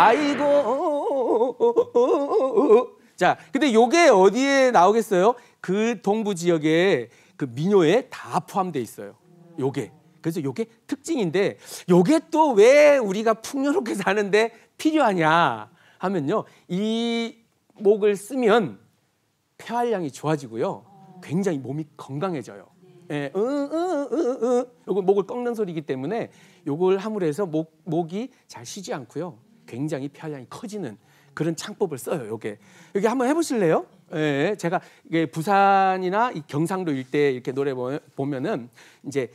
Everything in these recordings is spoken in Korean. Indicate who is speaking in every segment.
Speaker 1: 아이고. 자, 근데 요게 어디에 나오겠어요? 그 동부 지역에그 민요에 다 포함돼 있어요. 요게. 그래서 요게 특징인데 요게 또 왜 우리가 풍요롭게 사는데 필요하냐 하면요. 이 목을 쓰면 폐활량이 좋아지고요. 굉장히 몸이 건강해져요. 예, 으으으으 요거 목을 꺾는 소리이기 때문에 요걸 함으로 해서 목 목이 잘 쉬지 않고요. 굉장히 피하량이 커지는 그런 창법을 써요. 요게 여기 한번 해보실래요? 예, 예, 제가 이게 부산이나 경상도 일대 이렇게 노래 보면은 이제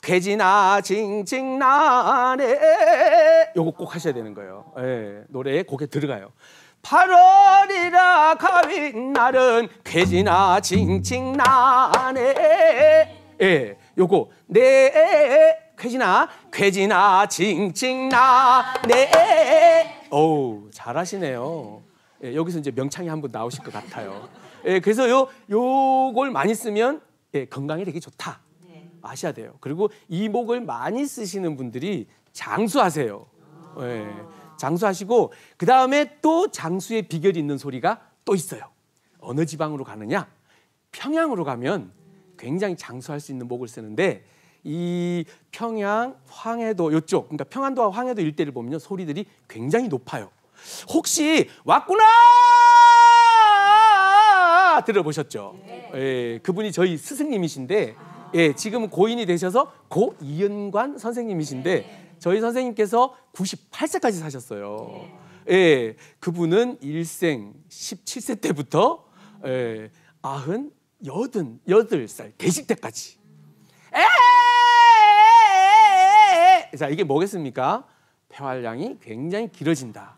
Speaker 1: 괴지나 징징나네 요거 꼭 하셔야 되는 거예요. 예, 예. 노래에 곡에 들어가요. 8월이라 가윈 날은 괴지나 징징나네 예, 예. 요거 네 쾌지나 쾌지나 징징나 네오 잘하시네요. 예, 여기서 이제 명창이 한 분 나오실 것 같아요. 예, 그래서 요 요걸 많이 쓰면 예, 건강에 되게 좋다. 네. 아셔야 돼요. 그리고 이목을 많이 쓰시는 분들이 장수하세요. 예, 장수하시고 그 다음에 또 장수의 비결이 있는 소리가 또 있어요. 어느 지방으로 가느냐? 평양으로 가면 굉장히 장수할 수 있는 목을 쓰는데 이 평양, 황해도 이쪽 그러니까 평안도와 황해도 일대를 보면요 소리들이 굉장히 높아요. 혹시 왔구나 들어보셨죠? 네. 예, 그분이 저희 스승님이신데 아. 예, 지금은 고인이 되셔서 고 이연관 선생님이신데 네. 저희 선생님께서 98세까지 사셨어요. 네. 예, 그분은 일생 17세 때부터 예, 아흔 여든 여덟 살 되실 때까지 에 음. 자, 이게 뭐겠습니까? 폐활량이 굉장히 길어진다.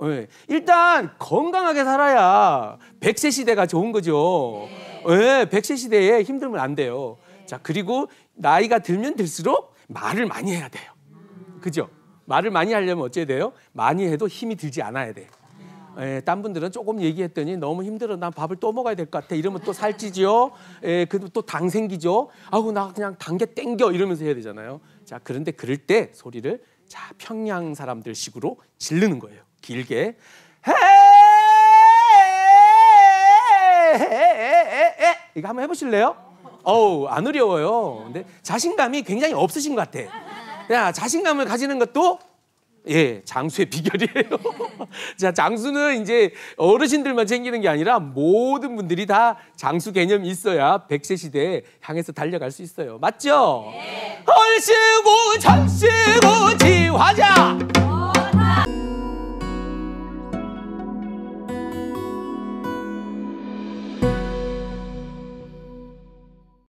Speaker 1: 네. 일단 건강하게 살아야 백세 시대가 좋은 거죠. 네. 백세 시대에 힘들면 안 돼요. 자, 그리고 나이가 들면 들수록 말을 많이 해야 돼요. 그죠? 말을 많이 하려면 어째 돼요? 많이 해도 힘이 들지 않아야 돼. 요 예, 딴 분들은 조금 얘기했더니 너무 힘들어. 난 밥을 또 먹어야 될 것 같아. 이러면 또 살찌죠. 예, 그리고 또 당 생기죠. 아우, 나 그냥 단계 땡겨. 이러면서 해야 되잖아요. 자, 그런데 그럴 때 소리를 자, 평양 사람들 식으로 질르는 거예요. 길게. 헤에에에에에에 이거 한번 해보실래요? 어우, 안 어려워요. 근데 자신감이 굉장히 없으신 것 같아. 야, 자신감을 가지는 것도 예, 장수의 비결이에요. 자, 장수는 이제 어르신들만 챙기는 게 아니라 모든 분들이 다 장수 개념이 있어야 백세 시대에 향해서 달려갈 수 있어요. 맞죠? 네. 예. 얼씨구 장수